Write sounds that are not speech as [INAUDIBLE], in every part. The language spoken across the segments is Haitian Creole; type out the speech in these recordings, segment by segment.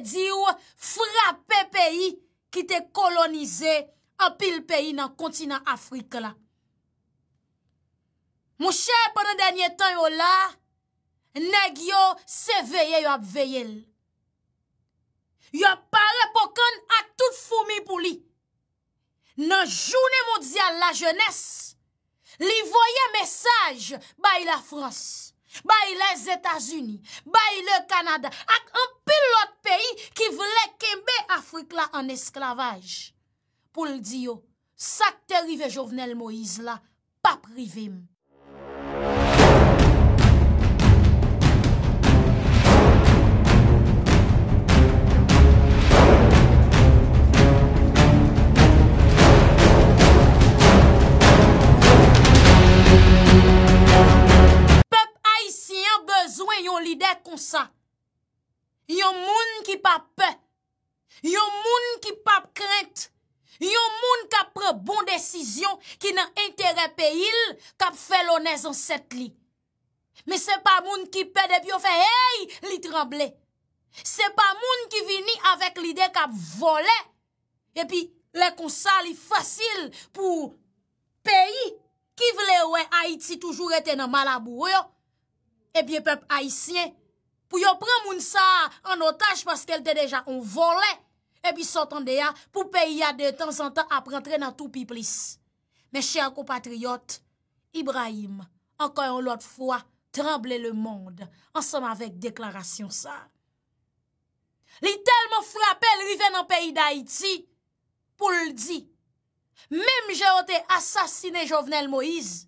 diw frape peyi ki te kolonize apil peyi nan kontinant Afrika la. Mou chè pwè nan denye tan yo la, neg yo seveye yo apveye l. Yo pare pokan atout fomi pou li. Nan jounen moudzian la jenès, li voye mesaj bay la fros. Bayle Etasuni, bayle Kanada ak an pil lot peyi ki vle kembe Afrik la an esklavaj. Poul diyo, sakte rive Jovenel Moïse la, pap rivem. Yon moun ki pa pe Yon moun ki pa krent Yon moun kap pre bon desisyon Ki nan entere pe il Kap felonez an set li Me se pa moun ki pe Debyon fe hey li tremble Se pa moun ki vini Avèk li dey kap vole Epi le konsa li fasil Pou peyi Ki vle wè Haiti Toujou rete nan malabou yo Epi pep Haitien pou yo pran moun sa an otaj paske el de deja an volè, epi sotan de ya pou peyi ya de tan san tan ap rentre nan tou pi plis. Men chè akou patriyot, Ibrahim, ankay an lot fwa, tremble le mond, ansanm avèk deklarasyon sa. Li telman fwa apel riven nan peyi da iti, pou l di, mem jè ote asasine Jovenel Moïse,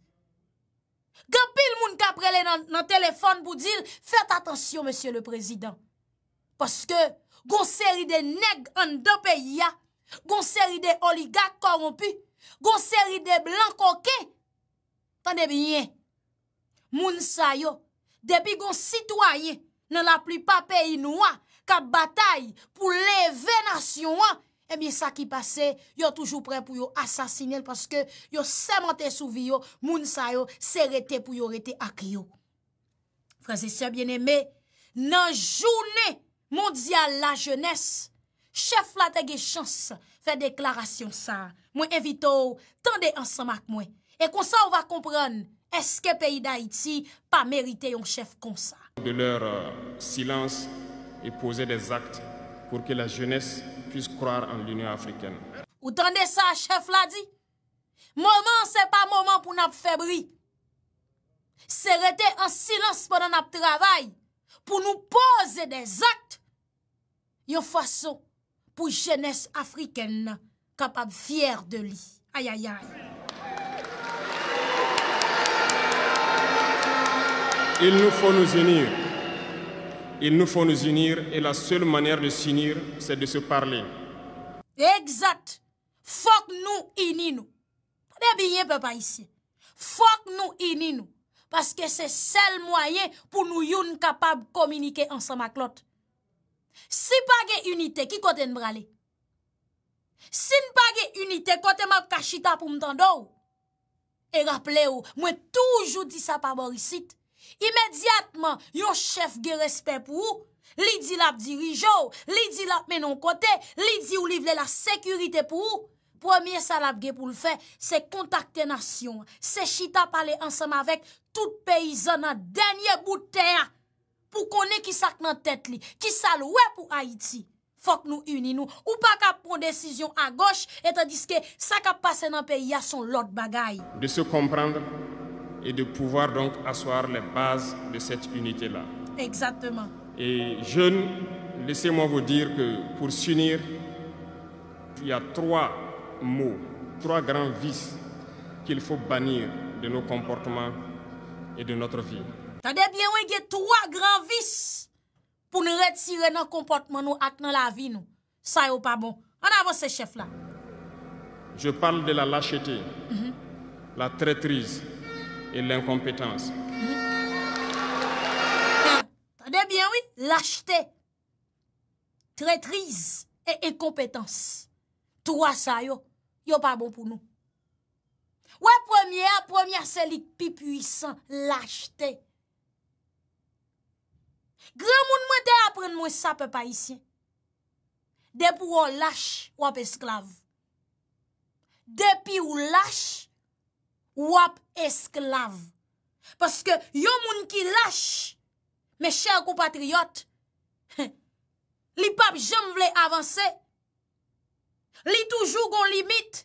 Gapil moun ka prele nan telefon pou dil, Fet atansyon, monsye le prezident. Poske, goun seri de neg an do peyi ya, Goun seri de oligak korompi, Goun seri de blan koke, Tande binye, moun sayo, Depi goun sitwaye nan la pli pa peyi noua, Ka batay pou leve nasyon an, E mi sa ki pase, yo toujou pren pou yo asasine, paske yo seman te souvi yo, moun sa yo, se rete pou yo rete ak yo. Fransisya bieneme, nan jounè mondial la jounès, chef euh, la tege chans, fe deklarasyon sa, mwen evito ou, tende ansama k mwen. E konsa ou va kompran, eske peyi da iti, pa merite yon chef konsa. De lèr silans, e pose de zakt, pou ke la jounès... pouz kroar an l'Union Afriken. Ou tan de sa chef la di, mouman se pa mouman pou nap febri. Se rete an silans pou nan nap travay, pou nou poze de zakt, yo fwa so pou jenese Afriken kapab fyer de li. Ayayay. Il nou fwo nou zini yo. Il nous faut nous unir et la seule manière de s'unir, c'est de se parler. Exact. Faut que nous unissions. Très bien, papa ici. Faut que nous unissons. Parce que c'est le seul moyen pour nous yon capable de communiquer ensemble avec l'autre. Si pas de unité, qui côté nous aller? Si pas de unité, côté m'a kachita pour Et rappelez-vous, moi toujours dit ça par Borisite. Imediatman, yo chef ge respet pou ou? Li di lap dirijou? Li di lap menon kote? Li di ou livle la sekurite pou ou? Premier salap ge pou l'fe, se kontakte nasyon. Se chita pale ansam avek, tout peyi zan nan denye bouten ya. Pou konen ki sak nan tet li, ki sal we pou Haiti. Fok nou uni nou, ou pa kap pon desisyon a goch, etan diske sak ap pase nan peyi ya son lot bagay. De sou komprendre, et de pouvoir donc asseoir les bases de cette unité-là. Exactement. Et jeunes, laissez-moi vous dire que pour s'unir, il y a trois mots, trois grands vices qu'il faut bannir de nos comportements et de notre vie. Tendez bien, il y a trois grands vices pour nous retirer nos comportements nous et dans la vie. Nous. Ça n'est pas bon. On avance, ce chef-là. Je parle de la lâcheté, mm-hmm. la traîtrise, e l'inkompetans. Tade bien, wè? Lachete. Tretriz e inkompetans. Tou a sa yo. Yo pa bo pou nou. Wè premier, premier selik pi puisan. Lachete. Grè moun mwen de apren mwen sape pa isyen. Depi wè lach, wè pe sklav. Depi wè lach, wap esklav. Paske yon moun ki lache, me chèr kou patriyot, [LAUGHS] li pap jèm vle avanse, li toujou goun limite,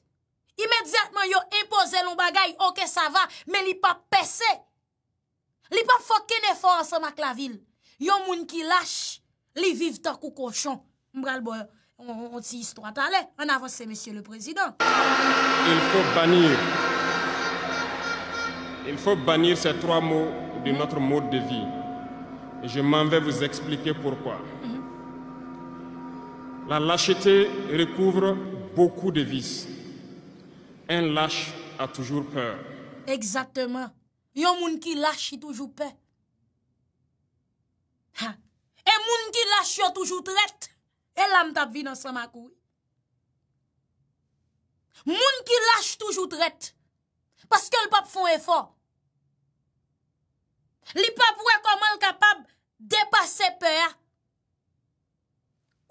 imèdziatman yon impose loun bagay, ok sa va, men li pap pesè. Li pap fòk kène fò ansè mak la vil. Yon moun ki lache, li vive takou kouchon. Mbral bo, on ti yistro atalè, an avanse mèsyè le prezidant. Il fòk baniye, Il faut bannir ces trois mots de notre mode de vie. Je m'en vais vous expliquer pourquoi. Mhm. La lâcheté recouvre beaucoup de vices. Un lâche a toujours peur. Exactement. y Il un monde qui lâche toujours peur. Et qui lâche et toujours traite. Et l'âme tap vie dans sa makou. qui lâche toujours traite. Paske l pape fon e fa. Li pape wè koman l kapab depase pe a.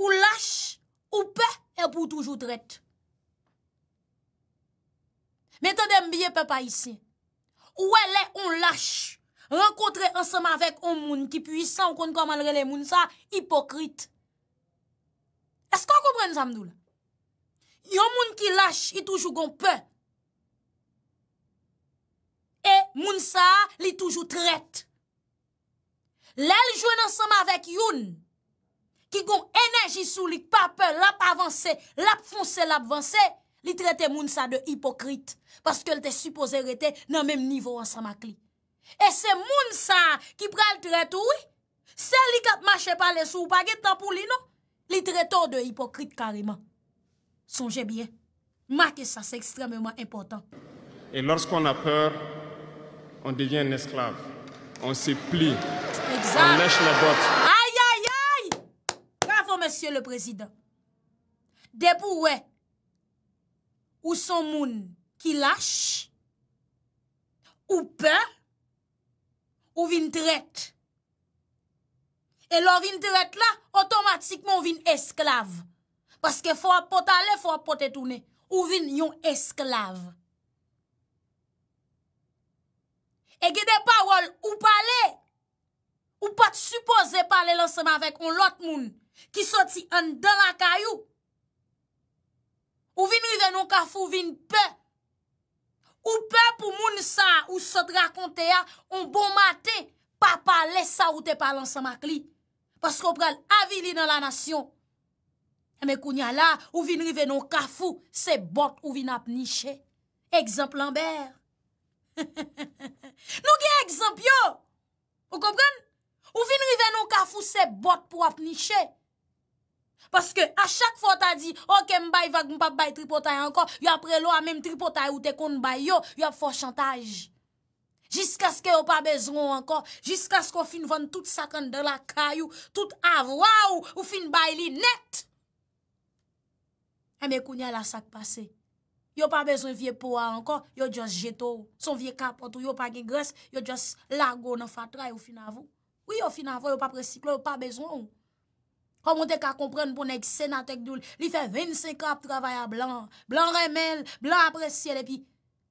Ou lache, ou pe, e pou toujou dret. Meta dem biye pe pa isi. Ou wè lè, ou lache, renkotre ansama vek ou moun ki pwisan kon koman rele moun sa, hipokrite. Esk an kompren samdoul? Yon moun ki lache, e toujou kon pe. Mounsa li toujou trete. Lè li jwen ansama vek youn, ki gon enerji sou li pape, lap avanse, lap fonse, lap vanse, li trete mounsa de hipokrite, paske lte supose rete nan mem nivou ansama kli. E se mounsa ki prel trete ou, se li kap mache pale sou, paget tapou li nou, li trete ou de hipokrite kareman. Sonje bien. Ma ke sa se ekstrememan important. E lorskou an ap peur, an devyen esklav, an se pli, an lèche lè bot. Aïe aïe aïe! Gravo monsie le prezident. Depou wè, ou son moun ki lèche, ou pè, ou vin dret. E lò vin dret la, otomatikman vin esklav. Paske fwa pot ale fwa pot etounè, ou vin yon esklav. E gede pa wol ou pale, ou pat suppose pale lansama vek on lot moun ki soti an dan la kayou. Ou vin rive non kafou, vin pe. Ou pe pou moun sa ou sot rakonte ya, on bon mate, pa pale sa ou te pale lansama kli. Pasko prel avili nan la nasyon. E me koun ya la, ou vin rive non kafou, se bot ou vin ap niche. Eksemple an ber. [LAUGHS] Nou gen ekzamp yo Ou fin rive nou ka fouse bot pou ap nishe Paske a chak fote a di Ou ke m bay vag m pap bay tripotay anko Yo apre lo a menm tripotay ou te kon bay yo Yo ap fos chantage Jiska sk yo pa bezon anko Jiska sk ou fin van tout sak an de la kayo Tout avwa ou fin bay li net A me kounye la sak pase Yo pa bezon vie po a ankon, yo jos jeto. Son vie kap otou, yo pa gen gres, yo jos lago nan fatra yo fin avou. Ou yo fin avou, yo pa preciklo, yo pa bezon. Koman te ka kompren pou nek senatek doul, li fe 25 kap travaya blan. Blan remel, blan apres siel epi.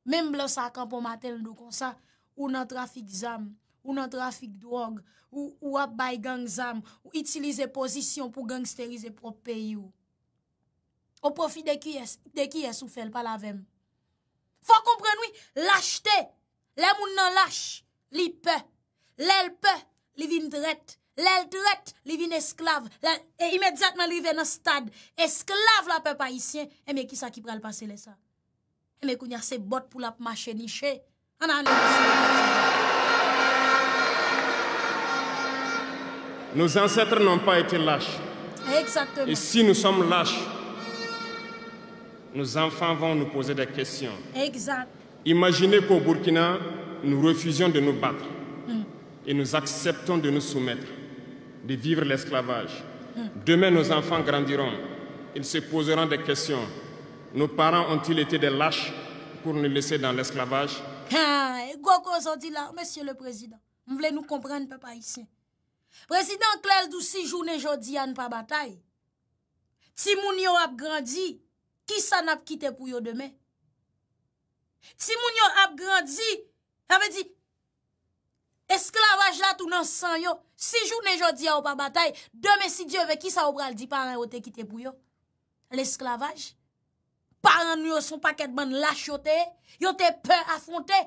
Mem blan sakan pou maten do konsa. Ou nan trafik zam, ou nan trafik drog, ou ap bay gang zam, ou itilize pozisyon pou gangsterize prop pay yo. Ou profi de ki esou fèl palavem. Fò kompren wè, lache te. Lè moun nan lache, li pè. Lè l'pè, li vin dret. Lè l'dret, li vin esklav. E imedzatman li vin an stad. Esklav la pè pa isyen. E mè ki sa ki pral pase lè sa. E eh mè kounyase bot pou la p'mache niche. Anan. Nou zansetre nan pa ete lache. Eksaktem. E si nou som lache. nos enfants vont nous poser des questions. Exact. Imaginez qu'au Burkina, nous refusions de nous battre hmm. et nous acceptons de nous soumettre, de vivre l'esclavage. Hmm. Demain, nos enfants grandiront. Ils se poseront des questions. Nos parents ont-ils été des lâches pour nous laisser dans l'esclavage ah, Gogo dit là, monsieur le président. Vous voulez nous comprendre, papa, ici. Président Claire, d'où six journées aujourd'hui, pas bataille. Si moun yo grandi, ki sa nap kite pou yo deme? Si moun yo ap grandzi, a ve di, esklavaj la tou nan san yo, si jou ne jodi a ou pa batay, deme si diyo ve ki sa ou bral di, paran yo te kite pou yo? L'esklavaj? Paran yo son paket ban lache yo te? Yo te pe afonte?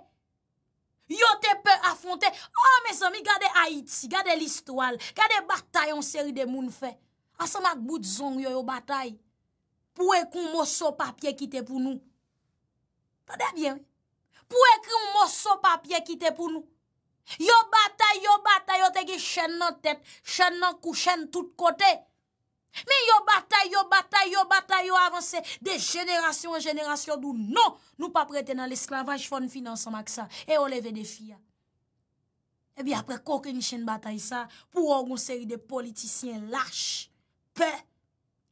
Yo te pe afonte? Oh, mes ami, gade Haiti, gade l'istwal, gade batay an seri de moun fe, asan mak bout zon yo yo batay? pou ek un moso papye ki te pou nou. Tade bien? Pou ek un moso papye ki te pou nou. Yo batay, yo batay, yo teke chen nan tet, chen nan kou, chen tout kote. Mi yo batay, yo batay, yo batay, yo avanse, de jenerasyon an jenerasyon dou nou, nou pa prete nan l'esklavaj fon finansan mak sa, e o leve defi ya. Ebi apre kouke yon chen batay sa, pou oron seri de politisyen lache, pe,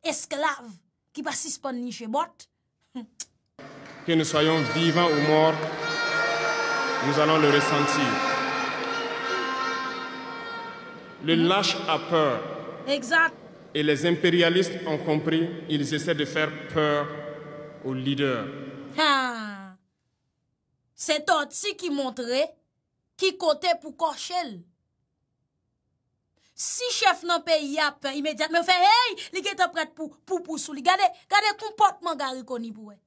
esklav, qui pas suspendre ni chez [LAUGHS] Que nous soyons vivants ou morts, nous allons le ressentir. Le mm. lâche a peur. Exact. Et les impérialistes ont compris, ils essaient de faire peur aux leaders. C'est toi qui montrait qui comptait pour Corchelle. Si chef nan peyi yap eh, imediat, me fe hey, li ge te pret pou pou sou li. Gade komportman gari koni pou we.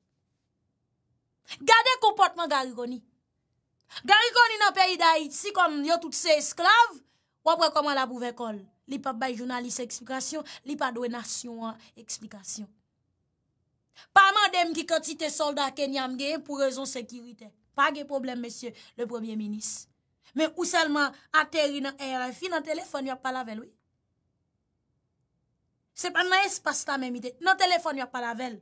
Gade komportman gari koni. Gari koni nan peyi da iti, si kon yo tout se esklav, wapre koman la pou vekol. Li pa bay jounalise eksplikasyon, li pa doye nasyon eksplikasyon. Pa man dem ki koti te solda kenyam ge, pou rezon sekirite. Pa ge problem, mesye, le premier minis. Men bon, non, ou selman ateri nan RFI, nan telefon yon palavel. Se pan nan espas ta memite, nan telefon yon palavel.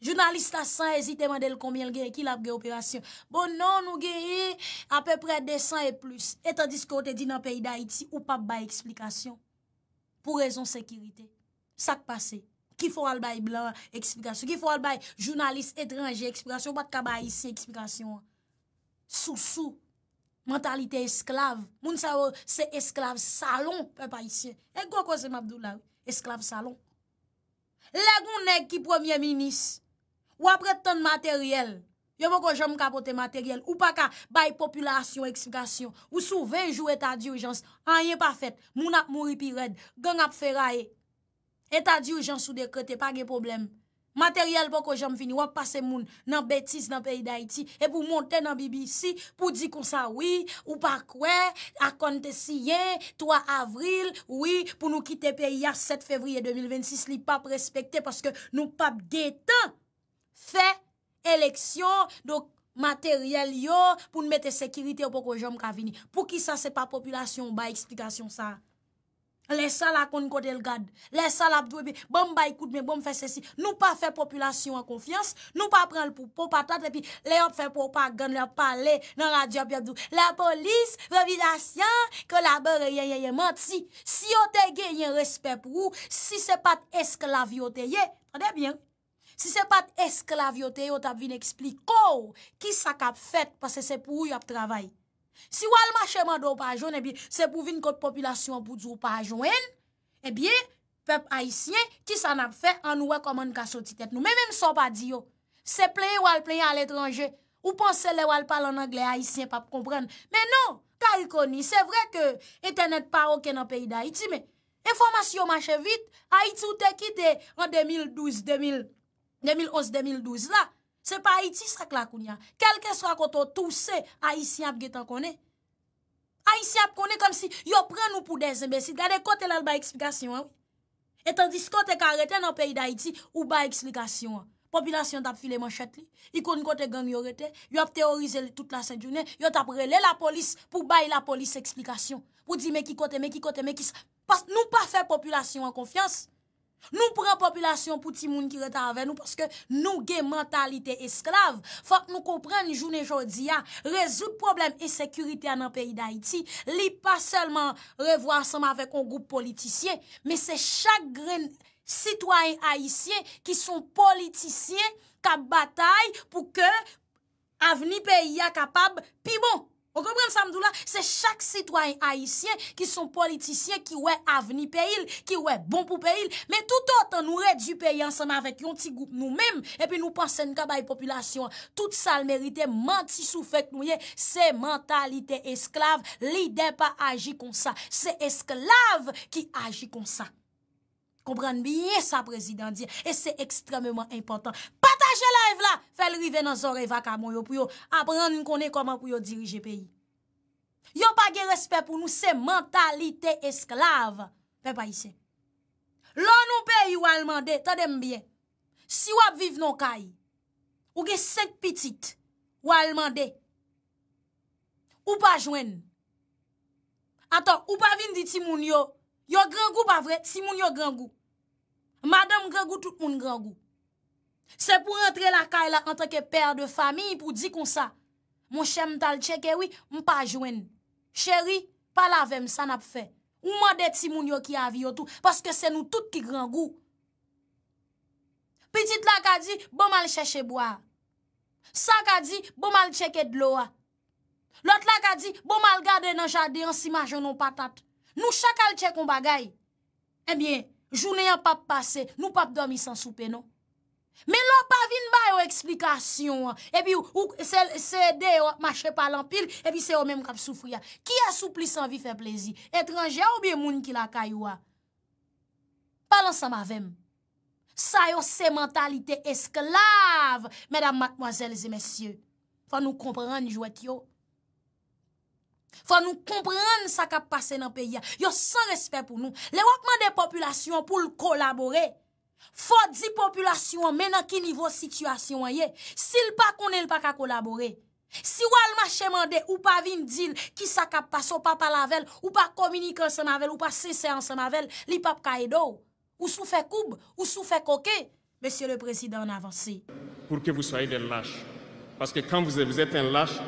Jounalista san ezite man del konbyen lge ekil apge operasyon. Bon nan nou geyi apepre 200 e plus. Etan disko te di nan peyi d'Aiti ou pa bay eksplikasyon. Po rezon sekirite. Sak pase. Ki fwo al bay blan eksplikasyon. Ki fwo al bay jounaliste etranje eksplikasyon. Ou pa kabay isi eksplikasyon. Sou, sou. Mentalite esklav, moun sa ou se esklav salon, pe pa isye. E kwa kwa se mabdou la, esklav salon. Le goun neg ki premier minis, wapre ton materyel, yo mou kwa jom kapote materyel, ou pa ka bay populasyon eksplikasyon, ou sou 20 jou etat diurjans, an yon pa fet, moun ap mouri pi red, goun ap feraye, etat diurjans sou dekrete, pa ge probleme. materyel pou ko jom vini, wap pase moun nan betis nan peyi da iti, e pou monte nan BBC pou di kon sa wii, ou pa kwen, akonte si yen, 3 avril, wii, pou nou kite peyi ya 7 fevriye 2026, li pa prespekte, paske nou pap getan, fe, eleksyon, do materyel yo, pou nou mette sekirite pou ko jom ka vini. Pou ki sa se pa populasyon ba eksplikasyon sa a? Lè sa lakoun kote l gad, lè sa l ap dwebe, bom bay koute men, bom fè sè si, nou pa fè populasyon an konfians, nou pa pren l pou pou patat, epi lè yop fè pou pou pa gan lè pa lè nan radyap yabdou. La polis vrevi lasyan, kolabore yè yè yè mat si, si yote genyen respèp wou, si se pat esklaviyoteye, fande bien, si se pat esklaviyoteye, ot ap vin ekspli kou, ki sa kap fèt, pasè se pou wou yop travay. Si wal mache mando w pa joun, eh se pou vin kote populasyon pou di w pa joun en, ebyen, eh pep Haitien ki san ap fe an ouwekoman ka sotitet nou. Men men son pa di yo. Se pleye wal pleye al etranje, ou pon se le wal pale an Angle Haitien pap kompren. Men nou, ka yi koni. Se vre ke internet pa oken an peyi da Haiti, men informasyon mache vit, Haiti ou te kite an 2012-2011-2012 la, Se pa Haiti sak lakoun ya, kelke swa koto tou se Haitian ap getan konen. Haitian ap konen kom si yo pren nou pou dezenbe, si gade kote lal ba eksplikasyon an. Etan dis kote karete nan peyi da Haiti ou ba eksplikasyon an. Populasyon tap file manchet li, yon kon kote gang yorete, yon ap teorize tout la sèdounen, yon tap rele la polis pou bay la polis eksplikasyon. Pou di meki kote, meki kote, meki kote, nou pa fe populasyon an konfians. Nou pren populasyon pou ti moun ki reta avè nou Paske nou gen mentalite esklav Fak nou kompren ni joun e jodi ya Rezout problem e sekurite an an peyi d'Haïti Li pa selman revwa ansama avè kon goup politisyen Me se chak gren sitwayen Haïtien Ki son politisyen kap batay Pou ke avni peyi ya kapab Pi moun On kompren samdou la, se chak sitwany haisyen ki son politisyen ki wè avni peyil, ki wè bon pou peyil, men tout otan nou wè di peyil ansame avèk yon ti goup nou mem, epi nou pansen kaba yon populasyon, tout sal merite manti sou fèk nou ye, se mentalite esklav, li den pa aji kon sa, se esklav ki aji kon sa. Komprande biye sa prezident diye. E se ekstrememan important. Patan jelay vla. Fel rive nan zon reva kamon yo pou yo. Aprende nou konen koman pou yo dirije peyi. Yo pa ge respet pou nou se mentalite esklav. Pe pa yise. Lon nou peyi wale mande. Tade mbyen. Si wap vive non kay. Ou ge senk pitit. Wale mande. Ou pa jwen. Atan. Ou pa vin diti moun yo. Ou pa jwen. Yo grangou ba vre, si moun yo grangou. Madame grangou tout moun grangou. Se pou rentre la kay la ente ke per de fami pou di kon sa. Moun chè m tal chekewi, eh m pa jwen. Chèri, pa la vem, sa nap fe. Ou m ade ti moun yo ki avi yo tout, paske se nou tout ki grangou. Petit la ka di, bo mal cheche bo a. San ka di, bo mal cheke dlo a. Lot la ka di, bo mal gade nan jade ansi majonon patat. Nou chakal tse kon bagay, ebyen, eh jounen yon pap pase, nou pap dormi san soupe, non? Men lò pa vin ba yon eksplikasyon, ebyen, ou se de yon mache palan pil, ebyen, se yon menm kap soufou ya. Ki yon soupli san vi fe plezi? Etranje ou oh, eh biye moun ki la kaywa? Palan sa ma vem. Sa yon se mentalite esklav, menam, makmoazel, zemesye. Fa nou kompran jou et yo. Fwa nou kompren sa kap pase nan peya Yo san respet pou nou Le wakman de populasyon pou l kolabore Fwa di populasyon menan ki nivou situasyon ye Sil pa konen l pa ka kolabore Si wal macheman de ou pa vin dil Ki sa kap pase ou pa palavel Ou pa komunike anse mavel Ou pa sese anse mavel Li pap ka edo Ou sou fe koub Ou sou fe koke Meseye le prezident avansi Pour ke vous soyez de lâche Parce que quand vous êtes un lâche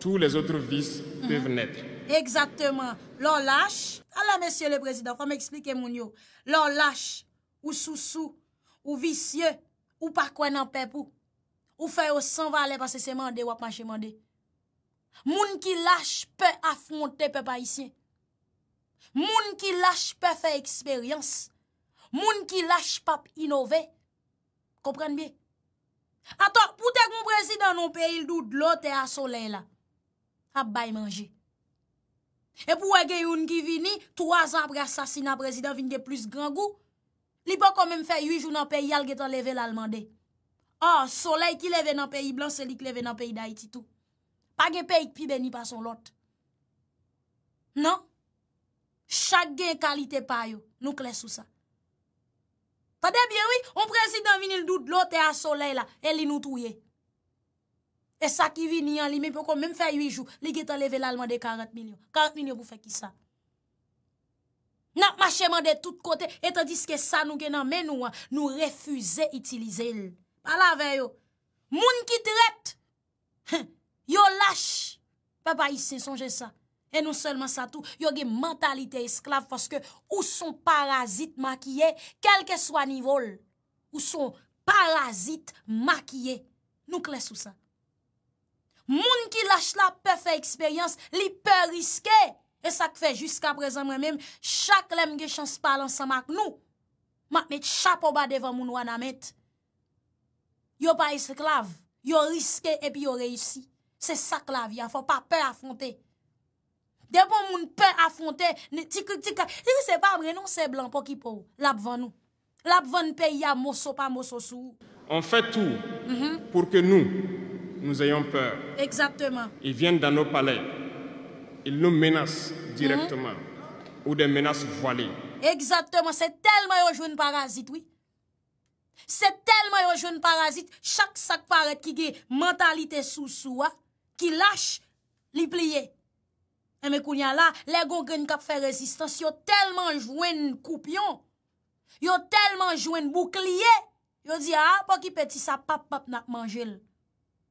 tout les autres vices peuvent naître. Exactement. L'on lâche... Allô, messieurs les présidents, fò m'expliquez moun yo. L'on lâche ou sous-sous, ou vicieux, ou par quoi n'en paie pou, ou fè ou s'en valer parce que c'est mandé ou ap mache mandé. Moun ki lâche peut affronter pe païsien. Moun ki lâche peut fè expérience. Moun ki lâche pape inové. Komprenne bien. Attends, pou tèk moun président, nou pe il dout lò, tè a soleil la. ap bay manje. E pou wè gen yon ki vini, 3 apre asasina prezident vin gen plus gangou, li pou konmen fè 8 jou nan peyi yal gen tan leve lalman de. Ah, solei ki leve nan peyi, blan selik leve nan peyi da iti tou. Pa gen peyi ki pibe ni pason lot. Nan? Chak gen kalite payo, nou kles ou sa. Ta debyen wè, on prezident vin il dout lote a solei la, e li nou touye. E sa ki vi ni an li mi pou kon mèm fè 8 jou. Li get an leve lalman de 40 milyon. 40 milyon pou fè ki sa. Nan machèman de tout kote. Etan diske sa nou gen nan menou an. Nou refüze itilize l. A la vè yo. Moun ki tret. Yo lâche. Baba yi se sonje sa. E nou selman sa tou. Yo gen mentalite esklav. Foske ou son parazit makiye. Kelke swa nivol. Ou son parazit makiye. Nou kles ou sa. Moun ki lache la pe fe eksperyans, li pe riske. E sak fe, jiska prezant mwen menm, chak lem ge chans palan sa mak nou. Mak met chapo ba devan moun wana met. Yo pa esklave, yo riske epi yo reysi. Se sak la vi, a fo pa pe afonte. Debo moun pe afonte, ne tikuk tikak. Se se pa mwen non se blan poki pou, la pvan nou. La pvan pe ya moso pa moso sou. On fe tou mm-hmm. pou ke nou Nou zayon pèr. Eksatèman. I vyen dan nou paley. I nou menas direktyman. Ou de menas voale. Eksatèman. Se telman yo jwen parazit, wè. Se telman yo jwen parazit. Chak sak paret ki ge mentalite sou sou, wè. Ki lache li pliye. E me kounyan la, le gon gen kap fè rezistans. Yo telman jwen koupyon. Yo telman jwen boukliye. Yo di, a, poki peti sa pap pap nak manjel.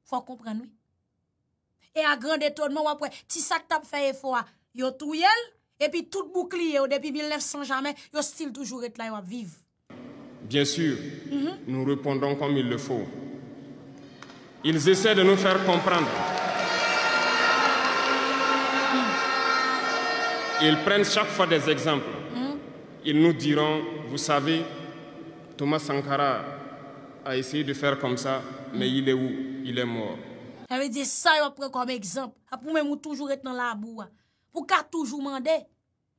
faut comprendre oui. Et à grand étonnement après ti sac t'a fait effort, yo touyel et puis tout bouclier depuis 1900 jamais, yo style toujours être là yo vivre. Bien sûr, mhm. nous répondons comme il le faut. Ils essaient de nous faire comprendre. Mhm. Ils prennent chaque fois des exemples. Mhm. Ils nous diront, vous savez, Thomas Sankara a essayé de faire comme ça, mais il est où ilè mò. Eh, a ve di sa yo pre kom ekzamp, ap pou mè mou toujou et nan la bou a. Pou ka toujou mandè.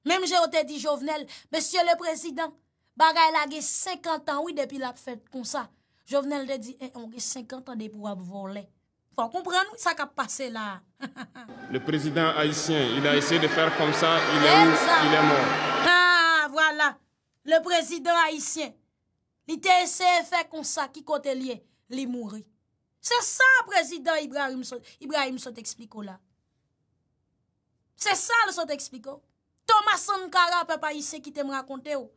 Mèm jè o te di Jovenel, Mèsyè le prezidant, bagay la ge 50 an ouy depi la fèt kon sa. Jovenel de di, e, on ge 50 an depi wap volè. Fò kompren ouy sa kap pase la. Le prezidant Haitien, ilè a esè de fèr kon sa, ilè mò. Ha, voilà. Le prezidant Haitien, li te esè fè kon sa, ki kote liè, li mò. Se sa prezidant Ibrahim, Ibrahim se te ekspliko la. Se sa le se te ekspliko. Thomas Sankara, papa yise ki te mrakonte yo. Oh.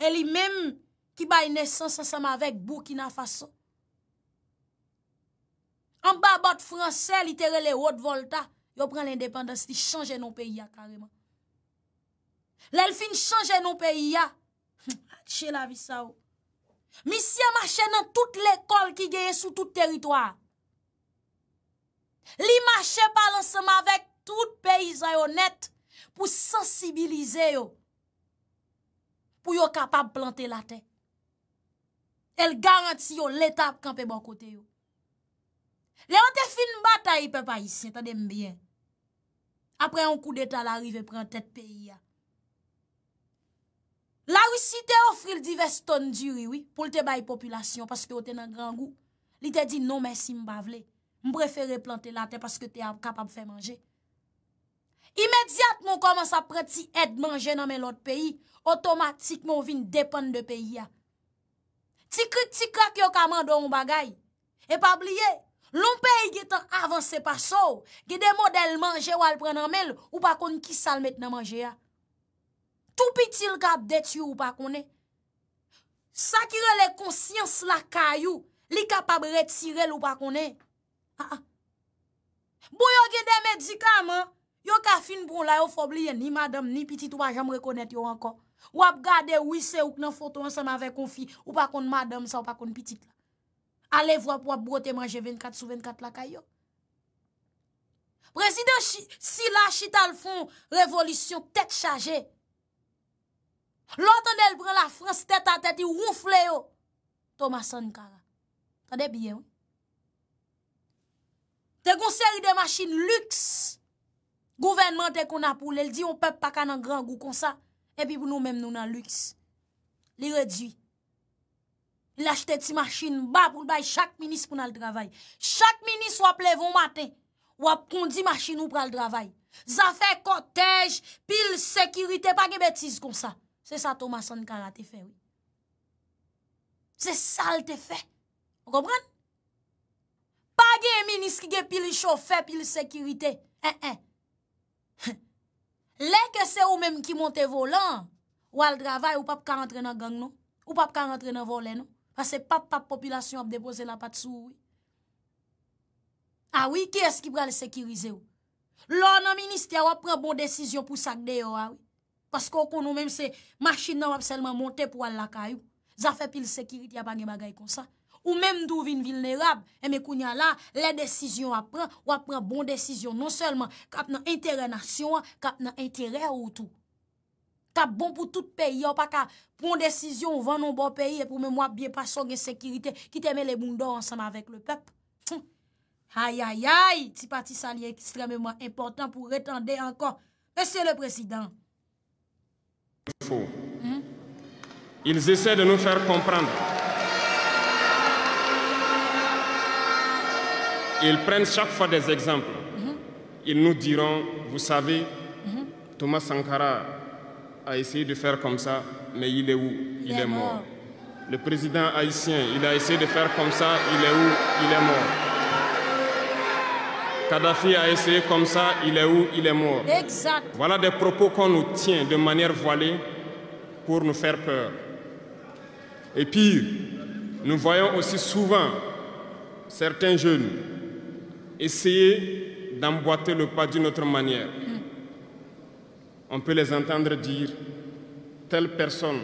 Eli menm ki bay nesans sa sa ma vek bou ki na fason. An babat franse, literele wot volta, yo pren l'independensi, li chanje nou peyi ya kareman. Lel fin chanje nou peyi ya, ah, chen la vi sa yo. Oh. Misye mache nan tout l'ekol ki geye sou tout teritoar. Li mache balanseman vek tout peyizayonet pou sensibilize yo. Pou yo kapab plante la te. El garanti yo letap kanpe bon kote yo. Le mante fin batay pe pa yisye, ta dem bien. Apre yon kou deta la rive prentet peyi ya. La wisi te ofri li divers ton diwi, pou li te baye populasyon, paske yo te nan gran gou, li te di, non mè si mbavle, mbreferè plantè la te paske te kapab fè manje. Imediat moun koman sa prati et manje nan men lot peyi, otomatik moun vin depan de peyi ya. Ti krik ti krak yo kaman do yon bagay, e pa bliye, loun peyi ge tan avanse pa so, ge de modèl manje wal pren nan men ou pa kon ki salmet nan manje ya. Toupiti l ka ap deti ou pa kone. Sakire le konsyans la kayou, li kapab retirel ou pa kone. Bo yo gen de medikaman, yo ka fin bon la yo fobliye ni madame ni pitit ou pa jan m rekonet yo ankon. Wap gade wise ou k nan foto ansem ave konfi ou pa kone madame sa ou pa kone pitit la. Alev wap wap brote manje 24 sou 24 la kayou. Prezident si la chital fon revolisyon tet chaje, Lò tan del pren la frans tèt a tèt yon rounfle yo. Thomas Sankara. Tande biye yon. Te goun seri de masin lüks. Gouvenman te kon apoule. El di yon pep paka nan gran goun konsa. Epi pou nou men nou nan lüks. Li redwi. Li lachte ti masin ba pou lbay chak minis pou nan l travay. Chak minis wap levon maten. Wap kondi masin ou pral travay. Zafè kotej, pil, sekirite, pa gen betiz konsa. Se sa Thomas Sankara te fe. Se sal te fe. A gobran? Pa gen yon minis ki gen pil chowfe, pil sekirite. En en. Le ke se ou menm ki monte volan, wal dravay ou pap ka rentre nan gang nou. Ou pap ka rentre nan volen nou. Fa se pap pap populasyon ap depose la pat sou. A oui, ki es ki pral sekirize ou? L'onan minis te wap pran bon desisyon pou sakde yo a ah ou. Pas kon kon nou menm se machin nan wap selman monte pou al laka yu. Zafepil sekirit ya bagen bagay kon sa. Ou menm dou vin vilnerab, eme kounyan la, le desisyon wap pran, wap pran bon desisyon, non selman kap nan interenasyon, kap nan interer ou tout. Kap bon pou tout peyi, wap ak pran desisyon, vannon bon peyi, e pou menm wap biye pason gen sekiriten, ki te men le moun do ansan avèk le pep. Hay, hay, hay, ti pati sa li ekstremèman important pou retande ankon. Ese le presidant, faux. Ils essaient de nous faire comprendre. Ils prennent chaque fois des exemples. Ils nous diront, vous savez, Thomas Sankara a essayé de faire comme ça, mais il est où Il, est, mort. Le président haïtien, il a essayé de faire comme ça, il est où Il est mort. Kadhafi a essayé comme ça, il est où Il est mort. Voilà des propos qu'on nous tient de manière voilée pour nous faire peur. Et puis, nous voyons aussi souvent certains jeunes essayer d'emboîter le pas d'une autre manière. Hmm. On peut les entendre dire telle personne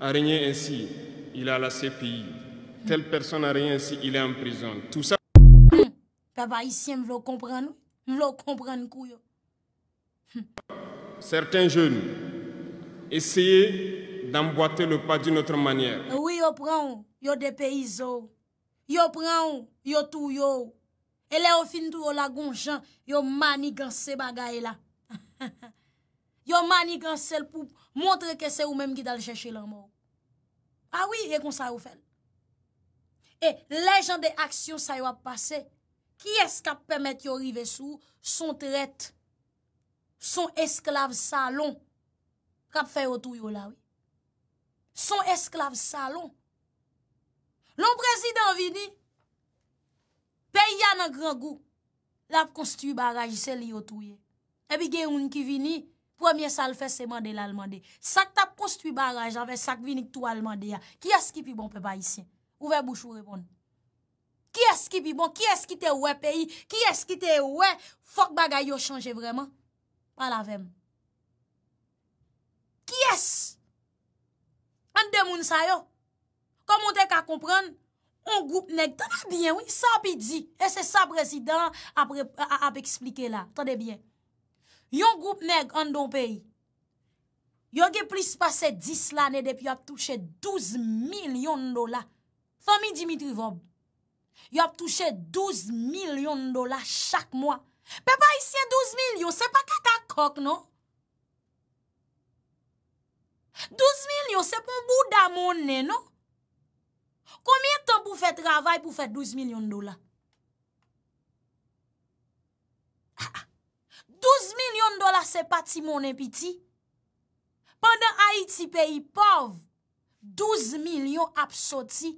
a régné ainsi, il a la CPI. Hmm. Telle personne a régné ainsi, il est en prison. Tout ça Papa ici, vous comprendre Vous comprendre Certains jeunes essayaient d'emboîter le pas d'une autre manière. Oui, yo prend, yo des paysans. Yo prend, yo tout yo. Et là, au fin de la gonjan, yo manigancé bagaille là. [LAUGHS] yo manigancé pour montrer que c'est vous-même qui allez chercher la mort. Ah oui, et qu'on ça vous faites. Et les gens des actions, ça y a passé. Ki eskap pemet yo rive sou, son tret, son esklav salon, kap fe otou yo lawe. Son esklav salon. Lon prezident vini, pe yana gran gou, lap konsti baraj sel yo otouye. Ebi gen yon ki vini, pwemye sal fese mande lal mande. Sak tap konsti baraj avè sak vini ktou al mande ya. Ki aski pi bon pe ba isyen? Ouve bouchou repon nou. Ki es ki bi bon? Ki es ki te oue peyi? Ki es ki te oue? Fok bagay yo chanje vreman. Palavem. Ki es? An demoun sa yo? Koman te ka kompran? On goup neg. Tade bien, oui. Sa api di. E se sa prezident api eksplike la. Tade bien. Yon goup neg an don peyi. Yon ge plis pase 10 lane depi ap touche 12 mil yon dola. Fomi Dimitri Vobb. yo ap touche 12 milyon dola chak mwa. Pe pa isye 12 milyon, se pa kakakok, no? 12 milyon, se pou bouda mounen, non? no? Koumyen tan pou fè travay pou fè 12 milyon dola? 12 ah, ah. milyon dola se pa ti mounen pi ti. Pendan Haiti pe yi pov, 12 milyon ap soti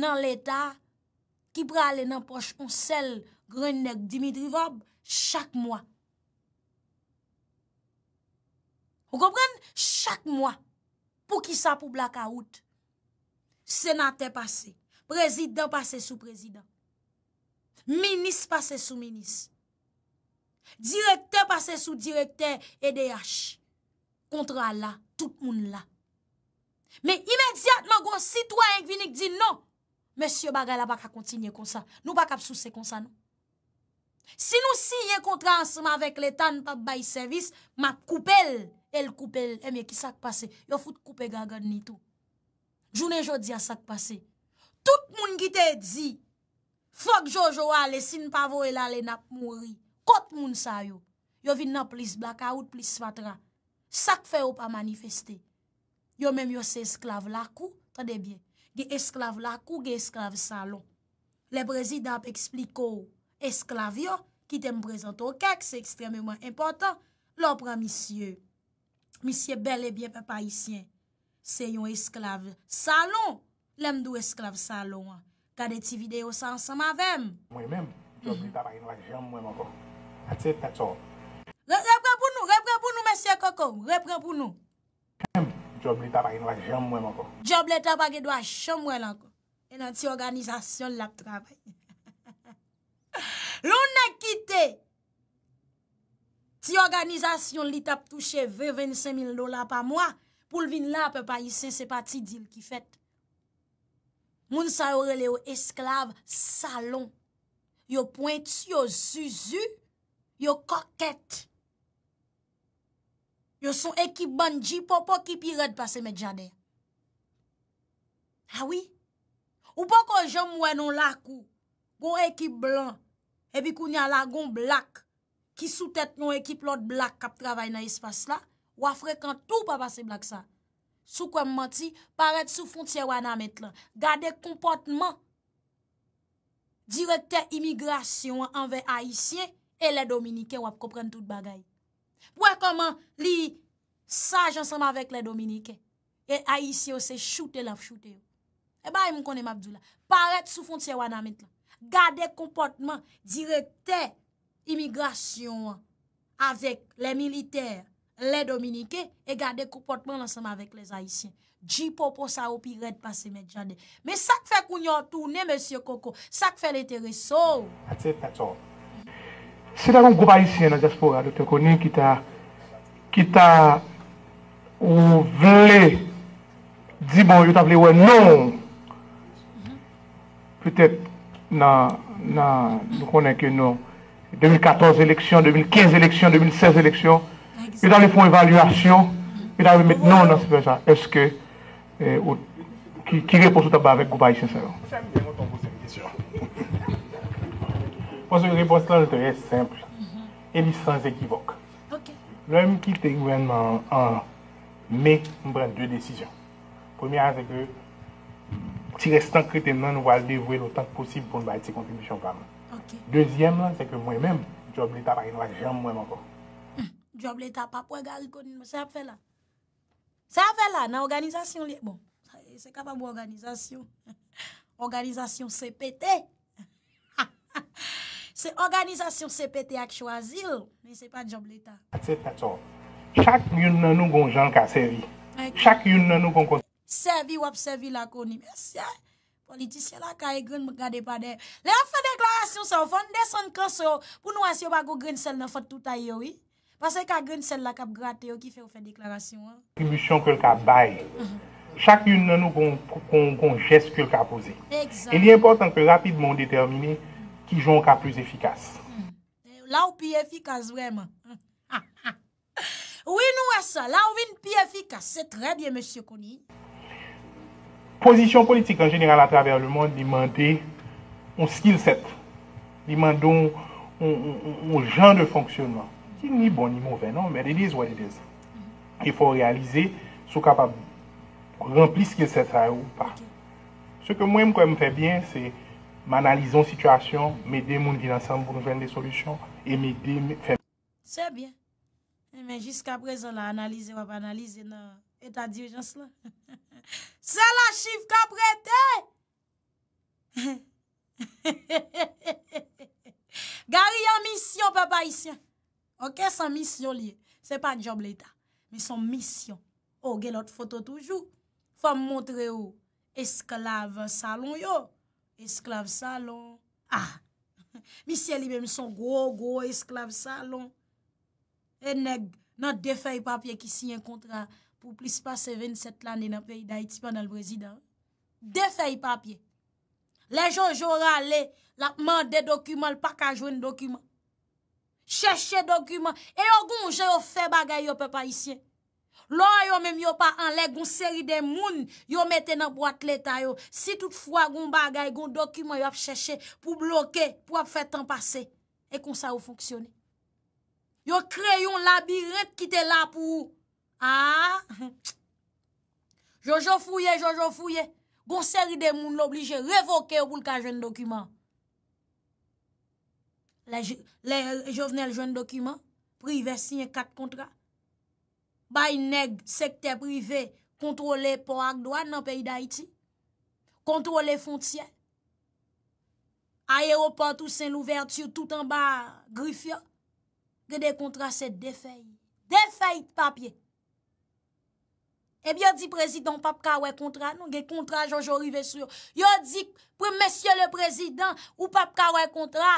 nan l'Etat mounen. Ki prale nan poch an sel grennek Dimitri Vob chak mwa. Ou kompren chak mwa pou ki sa pou blaka out. Senate pase, prezident pase sou prezident. Minis pase sou minis. Direkte pase sou direkte EDH. Kontra la, tout moun la. Me imediat nan gwa sitwa yeng vinik di nan. Mese eh, yo bagay la bak a kontinye kon sa. Nou bak a psouse kon sa nou. Sinou si ye kontransman vek le tan pa bay servis, ma koupel, el koupel, eme ki sak pase. Yo foute koupe gagan nito. Jounen jodi a sak pase. Tout moun gite di, fok Jojo a le sin pa vo e la le nap mouri. Kot moun sa yo. Yo vin na plis blaka ou plis fatra. Sak fe ou pa manifeste. Yo men yo se esklave la kou, tande bien. Ge esklave lakou, ge esklave salon. Le brezid ap ekspliko esklave yo, ki te mprezant ou kek, se ekstrememan impotant, lopran misye. Misye bel e byen pa Parisien, se yon esklave salon, lem do esklave salon. Kade ti videyo sa ansan mavem. Mwen men, jop li mhm. tabayin wak jem mwen moko. Ati, ati yo. Repren pou nou, repren pou nou, repren pou nou, repren pou nou. Job li ta pa yon waj jom mwen ankon. Job li ta pa yon waj jom mwen ankon. E nan ti organizasyon lak trabay. [LAUGHS] Loun na kite, ti organizasyon li tap touche 25 000 dola pa mwa, pou lvin la pe pa yise se pati dil ki fet. Moun sa yore le yo esklav salon. Yo pointu, yo zuzu, yo koket. yo son ekip bandji pou pou ki pi red pase medjade. Awi, ah ou pou kon jom mwenon lakou, kon ekip blan, e bi kon yalagon blak, ki sou tèt non ekip lot blak kap travay nan espas la, wap frekant tout pa pase blak sa. Sou kwen manti, paret sou fontye wana met lan. Gade kompontman, direkte imigrasyon anve a isye, e le dominike wap kopren tout bagay. Pwè koman li saj ansanm avèk lè Dominikè. E Aisyen se choute la f choute yo. E ba yon e konen Mabdoula. Parèt sou fond se wanamit la. Gade komportman direkte imigrasyon avèk lè Militer, lè Dominikè. E gade komportman ansanm avèk lè Aisyen. Dji popo sa ou pi red pase medjan de. Me sak fe kounyo toune mè sio koko. Sak fe lè teresou. Ate petou. Se la yon Goubaïsien nan jaspoura, Dr. Konin, ki ta ou vle di bon yon table wè non, pwetè nan nou konen ke nou 2014 eleksyon, 2015 eleksyon, 2016 eleksyon, yon table foun evalüasyon, yon table met non nan se fè sa, eske ki repos ou taba avèk Goubaïsien sa yon. Ponson, repons lan nou te yè simple. Mm-hmm. Elis sans ekivok. Ok. Lè mi kite gwenman an me mbren dwe desisyon. Premi an se ke ti restan kreten nan nou wale devwè l'otan k posib pou nou wale ti kontibisyon kame. Ok. Dezyem lan se ke mwen mèm, job leta pa yon wale jèm mwen mwakon. Job leta pa pou e gari koni mwen. Se ap fè la? Se ap fè la nan organizasyon li? Bon, se kap ap ou organizasyon. Organizasyon se petè. Ha! Ha! Ha! Se organizasyon CPT ak chwazil, men se pa job l'Etat. Atset ator. Chak yon nan nou kon jan ka servi. Chak yon nan nou kon konti. Servi wap servi la koni. Mersi. Politisyen la ka e gren mwen gade pa de. Le ap fè deklarasyon se ou fon. Desan konsou. Koun wans yo bago gren sel nan fòt touta yo. Basè ka gren sel la kap grate yo ki fè ou fè deklarasyon. Tribusyon kèl ka bay. Uh-huh. Chak yon nan nou kon jes kèl ka pose. El yè important ke rapidman determini ki jou anka plus efikas. Hmm. La ou pi efikas vreman? Ou inou a sa, la ou vin pi efikas, se trebyen, M. Kouni? Pozisyon politik an genyala traver le moun, li mande on skill set, li mande on o jan de fonksyonman. Ki ni bon, ni mou ven, an mè de dez ou an de dez. E fò realize sou kapab kou rempli skill set ray ou pa. Se ke mwen mkoy mfè byen, se Manalizon situasyon, mède moun binansan moun ven de solusyon, e mède mè... Se bien, mè jiska prezon la analize wap analize nan etan dirijans lan. Se la chif ka prete! [LAUGHS] Gari yon misyon, papa Isyan! Ok, san misyon liye, se pa job l'Etat. Men son misyon, oh, ou gen lot foto toujou. Fèm montre ou esklav salon yo. Esklave salon, ah, [LAUGHS] misye li bem son gwo gwo esklave salon, e neg nan de fey papye ki si yon kontra pou plis pase 27 lani nan peyi da iti pa nan l brezida, de fey papye, le jon jora le, la mande dokumen, l pakajwen dokumen, cheshe dokumen, e yo goun jen yo fe bagay yo pepa isyen. Lò yo mèm yo pa an lè, goun seri de moun, yo mète nan po atleta yo. Si tout fwa goun bagay, goun dokumen yo ap chèche pou bloke, pou ap fè tan pase, e kon sa ou foksyone. Yo kre yon labiret ki te la pou ou. Ah! [LAUGHS] Jojo fouye, jojo fouye, goun seri de moun l'oblige, revoke yo pou lka jwen dokumen. Le jovenel jwen dokumen, privè sinye kat kontra. Bay neg sekte prive kontrole pou ak doan nan peyi da iti. Kontrole fontyen. Ayeroport ou sen l'ouverture tout an ba grifyo. Gede kontra se defey. Defey papye. Ebyo eh di prezidant papka wè kontra nou. Gede kontra janjou rive sur. Yo di pre mèsyè le prezidant ou papka wè kontra.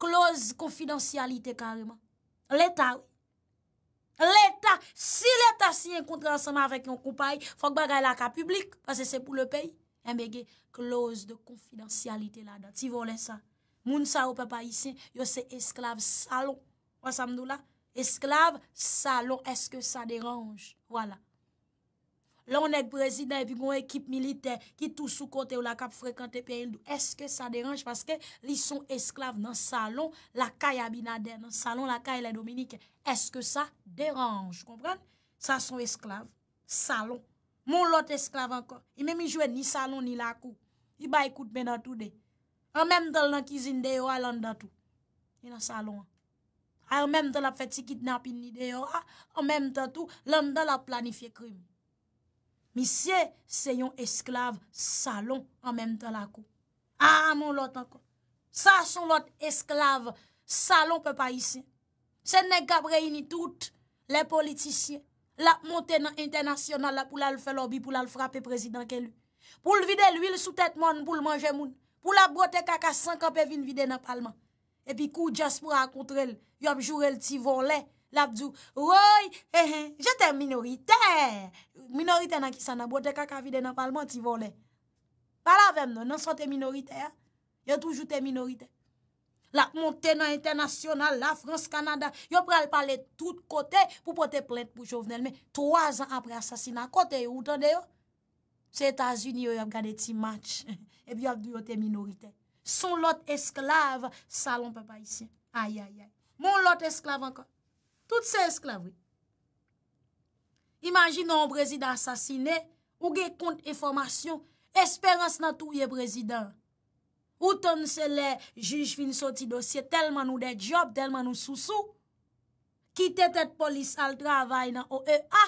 Kloz konfidansyalite kareman. Lè tarou. L'Etat, si l'Etat si yon kontranseman avèk yon koupay, fòk bagay la ka publik, pasè se pou le pey, yon bège kloz de konfidansyalite la da. Ti volè sa. Moun sa ou pe pa yisè, yon se esklav salon. Wansam dou la? Esklav salon. Eske sa deranj? Wala. La on ek brezid nan epi goun ekip militer ki tou sou kote ou la kap frekante pe indou. Eske sa deranj? Paske li son esklave nan salon la kaye Abinader, nan salon la kaye la Dominike. Eske sa deranj? Kompran? Sa son esklave. Salon. Mon lot esklave ankon. I mè mi jwè ni salon ni lakou. I ba ekout mè nan tout de. An mèm tal nan kizine de yo a lan nan tout. Ni nan salon an. A an mèm tal ap feti kitnapin ni de yo a. An mèm tal tout lan nan planifiye krimi. Misye, se yon esklav salon an menm tan la kou. A, moun lot ankon. Sa son lot esklav salon pe pa yise. Sen ne gabre yini tout, le politisye. La monten an internasyonan la pou la l fè lobby pou la l frape prezident ke lu. Pou l vide l uil sou tèt moun pou l manje moun. Pou la bote kaka sankan pe vin vide napalman. E pi kou diaspora akontrel, yon jurel ti volè. Lap djou, roi, ehen, jete minorite. Minorite nan ki sana, bote kaka vide nan palman ti vole. Pala avèm nou, nan son te minorite ya. Yo toujou te minorite. La, montè nan internasyonal, la, France, Kanada, yo pral pale tout kote pou pote plète pou jovenel. Men, 3 an apre asasina kote, yo utande yo. Se Etats-Unis, yo yo ap gade ti match. [LAUGHS] Ebi yo ap djou yo te minorite. Son lot esklav, salon pe pa isi. Ayayay. Mon lot esklav ankon. Tout se esklavye. Imagin nou an prezident sasine, ou ge kont e formasyon, esperans nan tou ye prezident. Ou ton se le juj fin soti dosye, telman nou de job, telman nou sousou, kite tet polis al travay nan OEA.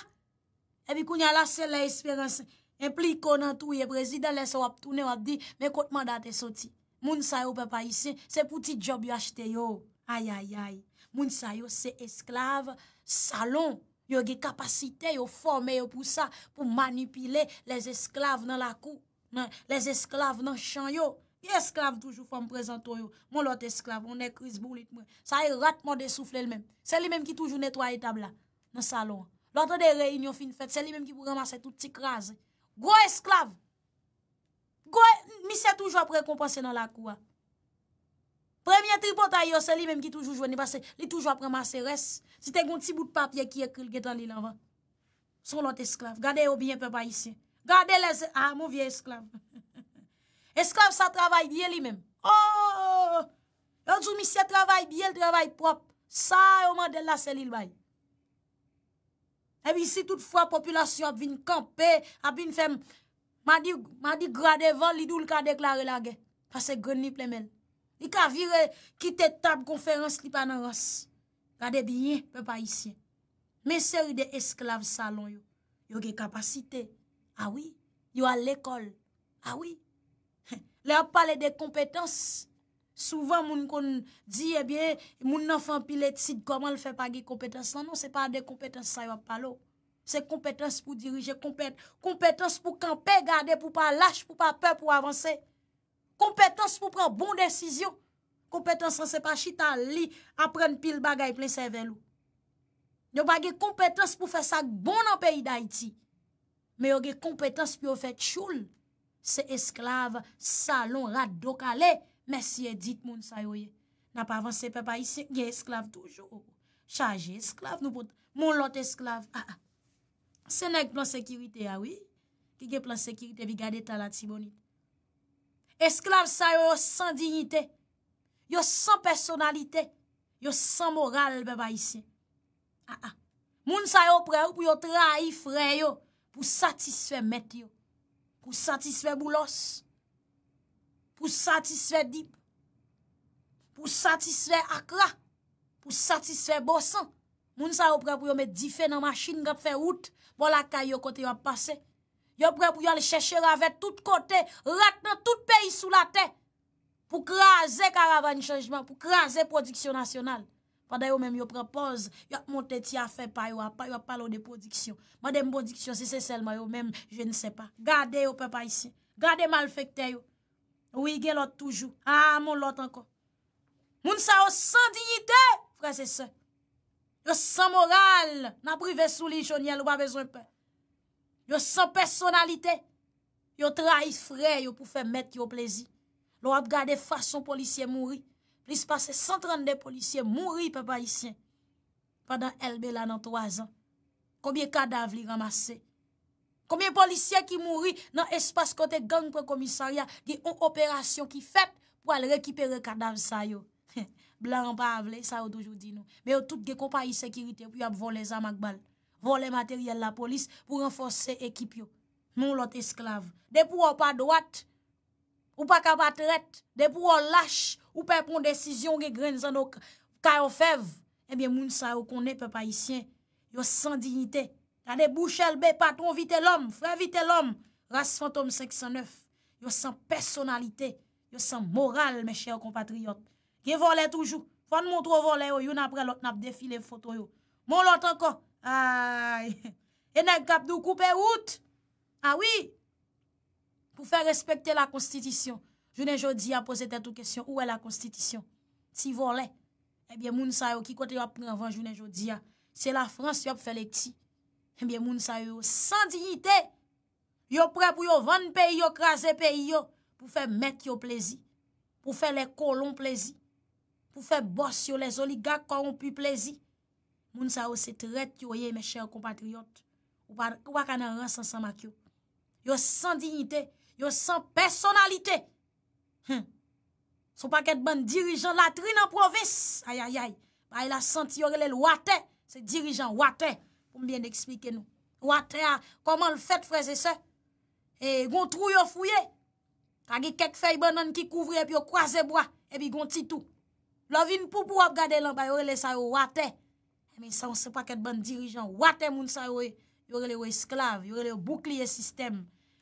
Ebi koun ya la se le esperans impliko nan tou ye prezident, leso wap toune wap di, men kout mandate soti. Moun sa yo pe pa yise, se pouti job yo achte yo. Ayayayay. Moun sa yo se esklav, salon, yo ge kapasite yo formeyo pou sa, pou manipile les esklav nan la kou, nan, les esklav nan chan yo. Yo esklav toujou fòm prezento yo, moun lot esklav, moun ekris boulit mwen, sa yo e ratman desoufle el mèm, se li mèm ki toujou netwaye tabla, nan salon, lot an de reynyon fin fèt, se li mèm ki pou ramase touti kras, gro esklav, mi se toujou apre kompense nan la kou a. Premye tripot ay yo se li menm ki toujou jweni, ba se li toujou apreman se res. Si te goun ti bout papye ki ekril getan li lavan. Son lot esklav. Gade yo byen pepa isi. Gade le... Ha, mou byen esklav. Esklav sa travay diye li menm. Oh! Yon sou misye travay diye, travay prop. Sa yo man del la se li l bay. Ebi si tout fwa, populasyon ap vin kampe, ap vin fem. Ma di gradevan, li dou l ka deklare la gen. Pa se gweni ple menm. I ka vire kite tab konferans li pa nan rase. Gade binye, pe pa isye. Men seri de esklav salon yo. Yo ge kapasite. Awi. Ah yo al ekol. Awi. Le ap ah [LAUGHS] pale de kompetans. Souvan moun kon di, e eh bie, moun nan fan pilet si goman le fe pa ge kompetans. Nan non se pa de kompetans sa yo ap palo. Se kompetans pou dirije. Kompetans pou kanpe gade pou pa lache pou pa pe pou avanse. Kompetans pou pran bon desisyon. Kompetans an se pa chita li apren pil bagay plen se velou. Yo bagi kompetans pou fe sak bon an peyi da iti. Me yo ge kompetans pou yo fe choul. Se esklav, salon, rad do kale, mesye dit moun sa yo ye. Na pa avanse pepa isi, ge esklav toujou. Chaje esklav nou pot. Mon lot esklav. Ah, ah. Se nek plan sekirite ya ah wi, ki ge plan sekirite vi gade talat si boni. Esklave sa yo yo san dignite, yo san personalite, yo san moral beba isye. Moun sa yo pre ou pou yo trai fre yo pou satisfe met yo, pou satisfe boulos, pou satisfe dip, pou satisfe akra, pou satisfe bosan. Moun sa yo pre ou pou yo me dife nan masin gap fe out, bon la kay yo kote yo ap pase. yo prè pou yo lè chèche ravè tout kote, rat nan tout peyi sou la te, pou krasè karavani chanjman, pou krasè prodiksyon nasyonal, padè yo mèm yo prepòz, yo montè ti a fè pa yo, a pa yo palon de prodiksyon, ma dèm prodiksyon, se se selman yo mèm, je nè se pa, gade yo pe pa isi, gade mal fèk te yo, wè yi gen lot toujou, a ah, moun lot ankon, moun sa yo san dignite, frè se se, yo san moral, nan privè sou li chonye, lè wè bezon pe, Yo sa personalite, yo trai fre, yo pou fe met yo plezi. Lo ap gade fason polisye mouri. Li se pase 130 de polisye mouri pe parisien. Padan elbe la nan 3 an. Koumye kadav li ramase. Koumye polisye ki mouri nan espase kote gang pou komisaria ge yon operasyon ki fet pou al rekipere kadav sa yo. [LAUGHS] Blan an pa avle, sa yo doujou di nou. Me yo tout ge kompayi sekirite pou yon ap voleza magbal. volè materyèl la polis pou renforsè ekip yo. Mon lot esklav. De pou an pa doat, ou pa ka pa tret, de pou an lâch, ou pa pon desisyon ge grenz an ok, ka yo fev, ebyè moun sa yo konè pe pa isyen. Yo san dignite. La de bouchèl be patron vite l'om, fre vite l'om. Ras fantom 509. Yo san personalite. Yo san moral, me chè yo kompatriot. Ge volè toujou. Fwa n moun tro volè yo, yo nan pre lot nap defile foto yo. Mon lot anko, Ay, ene kap nou koupe out. Awi, ah pou fè respekte la konstitisyon. Jounen jodi a pose tetou kesyon, ou e la konstitisyon? Ti volè, ebyen eh moun sa yo ki kote yo ap prevan jounen jodi a. Se la frans yo ap fè le ti, ebyen eh moun sa yo san di ite. Yo pre pou yo vande peyi yo, krasè peyi yo, pou fè mek yo plezi. Pou fè le kolon plezi. Pou fè bos yo le zoligak kwa ou pi plezi. Moun sa ou se tret yo ye me chè ou kompatriot. Ou wak an an ransansan mak yo. Yo san dignite. Yo san personalite. Sou pa ket ban dirijan latri nan provis. Ayayay. Bay la senti yo rele l wate. Se dirijan wate. Poum bien deksmike nou. Wate a. Koman l fèt freze se? E gon trou yo fouye. Kage kek fey ban nan ki kouvre epi yo kwaze bwa. Epi gon titou. La vin pou pou ap gade lan bay rele sa yo wate. Eh, Men san se pa ket ban dirijan, wate moun sa yoy, yoy le yoy esklav, yoy le yoy boukliye sistem.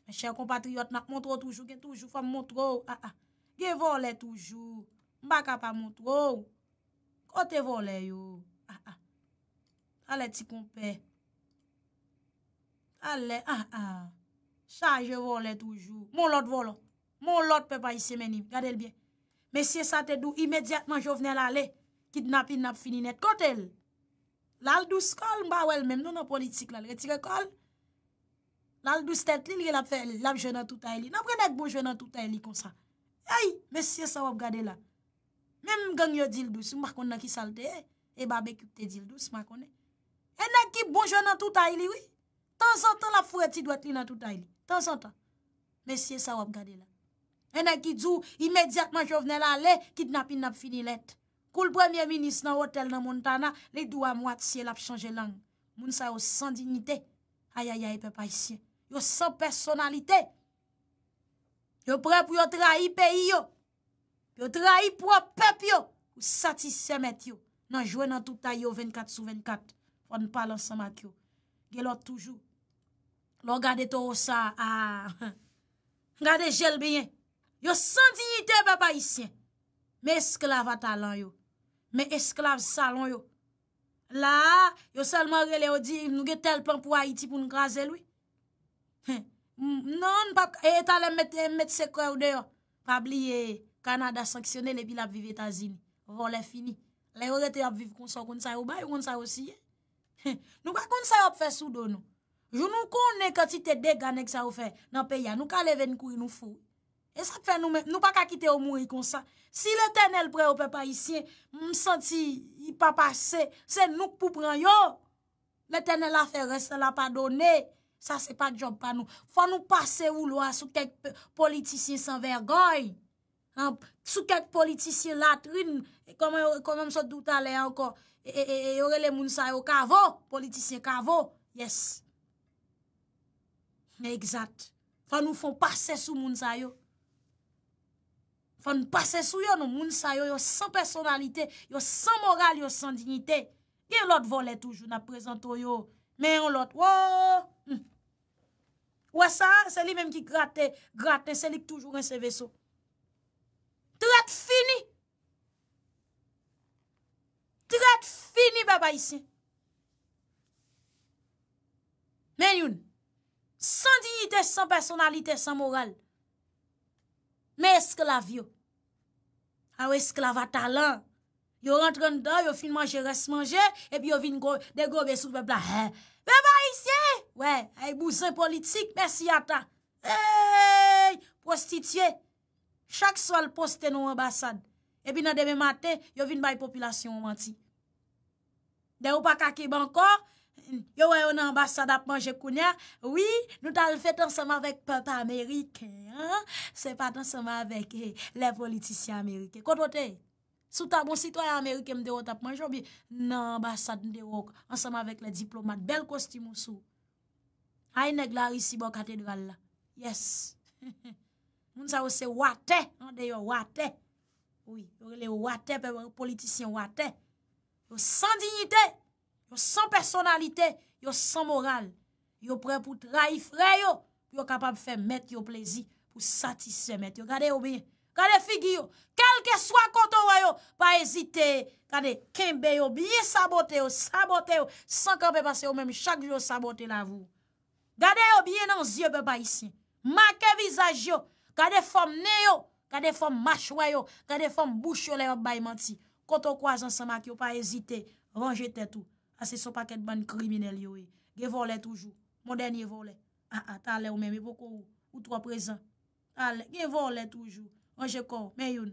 Men chè yoy kompatriyot, nak montrou toujou, gen toujou, fam montrou, a ah, ah. a. Gen volè toujou, mba kapa montrou, kote volè yoy, a ah, a. A le ti kompe, a le, a a. Sa, gen volè toujou, mon lot volè, mon lot pe pa isi meni, gade l biye. Men si sa te dou, imediatman jo vnen la le, kidnap in ap fininet, kote l. Lal dous kol mba wèl mèm nou nan politik lal retire kol. Lal dous tèt li l ap fèl, l ap jwè nan touta ili. Napre nèk bon jwè nan touta ili konsa. Ay, mesye sa wap gade la. Mèm ganyo dil dous, mbakon nan ki salte eh. e. E babekip te dil dous, mbakon eh. e. E nèk ki bon jwè nan touta ili, oui. Tans an tan la fwè ti dwè ti nan touta ili. Tans an tan. Mesye sa wap gade la. E nèk ki djou imediatman jwè vne la le, kitnapin nan finilet. Kou l premyer minis nan hotel nan Montana, li dou a mwad si el ap chanje lang. Moun sa yo san dignite. Ayayay pe pa isye. Yo san personalite. Yo pre pou yo trahi pe yo. Yo trahi pou yo pep yo. Ou satisem et yo. Nan jwe nan touta yo 24 sou 24. On pal ansan mak yo. Gelo toujou. Lo gade to osa. [LAUGHS] Gade jel bine. Yo san dignite pe pa isye. Mesk la vatalan yo. Me esklav salon yo. La, yo selman rele yo di, nou ge tel plan pou Haiti pou nou graze lou. Non, e talen met se kwa ou deyo. Pabli, Kanada saksyonen e bil ap vive etazin. Vole fini. Le yo rete ap vive konsa kon sa yo bay, kon sa yo siye. Nou ka konsa yo ap fe sou dono. Jou nou konen kati te dek anek sa yo fe. Nan pe ya, nou ka leven kou yon nou fou. E sa fè nou mè, nou pa kakite ou mouri kon sa. Si le tenel pre ou pe pa isyen, mè senti y pa pase, se nou pou pran yo. Le tenel la fè reste la pa done, sa se pa job pa nou. Fwa nou pase ou lwa sou kek politisyen san vergoy. Sou kek politisyen lat rin, komèm so dout ale anko. E yore le moun sayo kavo, politisyen kavo, yes. E exact, fwa nou fwa pase sou moun sayo. Fan pase sou yo nou moun sa yo, yo san personalite, yo san moral, yo san dignite. Gen lòt vole toujou nan prezento yo, men yon lòt. Wò, hmm. wò sa, seli mèm ki graten, seli ki toujou rense veso. Trat fini! Trat fini beba isi! Men yon, san dignite, san personalite, san moral. Mè esklavyo. Awe esklavata lan. Yo ah rentran dan, yo fin manje, res manje, epi yo vin gobe, de gobe soupe bla. Beba isye! Ouè, aye bousen politik, mè si yata. Eyyy, prostitye! Chak swal poste nou ambasad. Epi nan deme mate, yo vin bay popilasyon ou manti. De ou pa kake bankor, Yo wè yon ambassade ap manje kounya. Oui, nou tal fète ansama vek pepe Amerike. Se pat ansama vek eh, le politisyen Amerike. Koto te? Souta, moun sitwaye Amerike mde wot ap manjo bi. Nan ambassade mde wok. Ansama vek le diplomat. Bel kosti moun sou. Hay neg la risibo katedral la. Yes. [LAUGHS] Moun sa wose wate. Deyo wate. Oui, le wate pe wè politisyen wate. Yo san dignite. Yo san personalite, yo san moral, yo pre pou traif re yo, yo kapab fe met yo plezi pou satisfe met yo. Gade yo biye, gade figi yo, kelke swa koto woy yo, pa ezite, gade kembe yo, biye sabote yo, sabote yo, san kembe pase yo mèm, chak jo sabote la vou. Gade yo biye nan zye beba isi, make vizaj yo, gade fom ne yo, gade fom mach woy yo, gade fom bouch yo le yo bay manti, koto kwa zan sa make yo, pa ezite, rongete tou. A se so paket ban krimine li yo e. Ge vo le toujou. Mon den ye vo le. A a, ta le ou men me pokou. Ou twa prezant. Ta le. Ge vo le toujou. An jekon. Men yon.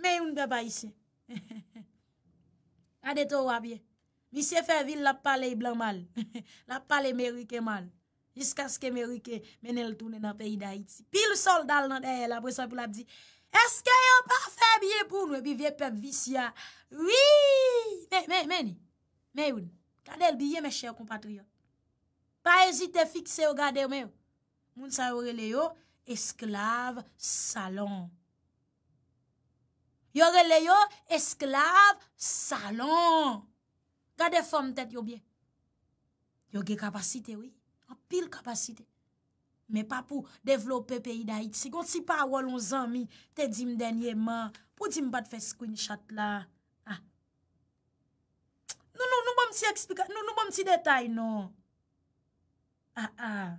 Men yon beba isi. [LAUGHS] A deto wabye. Misye fe vil la pale yi blan mal. [LAUGHS] La pale merike mal. Jiska ske merike men el toune nan peyi da iti. Pi l sol dal nan deyè. La prezant pou la bi di. Eske yon pa fe biye pou nou e bi vie pep visya. Oui. Men yi. Mè yon, kade l biye mè chè yon kompatri yon. Pa ezite fikse yon kade yon mè yon. Moun sa yon rele yo, esklav salon. Yon rele yo, esklav salon. Kade fòm tèt yon biye? Yon ge kapasite wè, apil kapasite. Mè pa pou devlopè peyi da it. Si kon si pa wò lon zan mi, te dim denye man, pou dim pat fe screenshot la. Nou nou nou bon ti non, non, bon, detay nou. Ha ah, ah.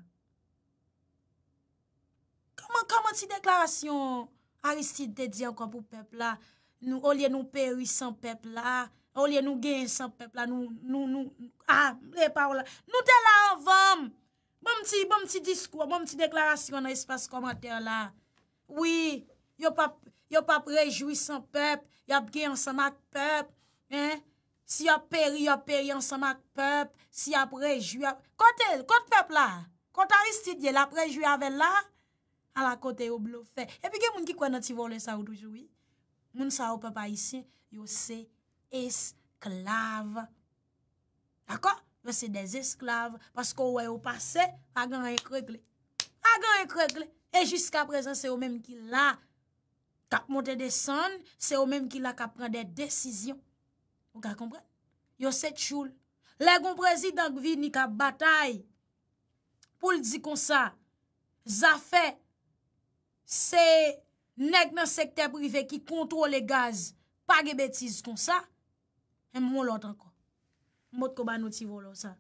ha. Koman ti deklarasyon? Aristide de di akon pou pep la. O liye nou peri san pep la. O liye nou gen san pep la. Nou nou nou. Ha ha. Nou de la avan. Ah, bon ti bon ti diskou. Bon ti deklarasyon. A espas komater la. Oui. Yo pap rejoui san pep. Yap gen san mat pep. Hein? Si yo peri, yo peri ansama k pep, si yo prejou, kote, kote pep la, kontari stidye, la prejou ave la, ala kote yo blofe. Epi gen moun ki kwen nan ti volen sa ou toujoui, moun sa ou pep a isen, yo se esklav. Dako, yo se des esklav, pasko ouwe ou pase, pa gen re krekle, pa gen re krekle. E jiska prezen se ou menm ki la kap monte de san, se ou menm ki la kap pren de desizyon. Ou ka kompre? Yo se tchoul. Le komprezi dan gvi ni ka batay pou l di kon sa zafè se neg nan sekte prive ki kontrol le gaz, pa ge betiz kon sa e moun lot an kon. Moun kon ba nou tivou lò sa.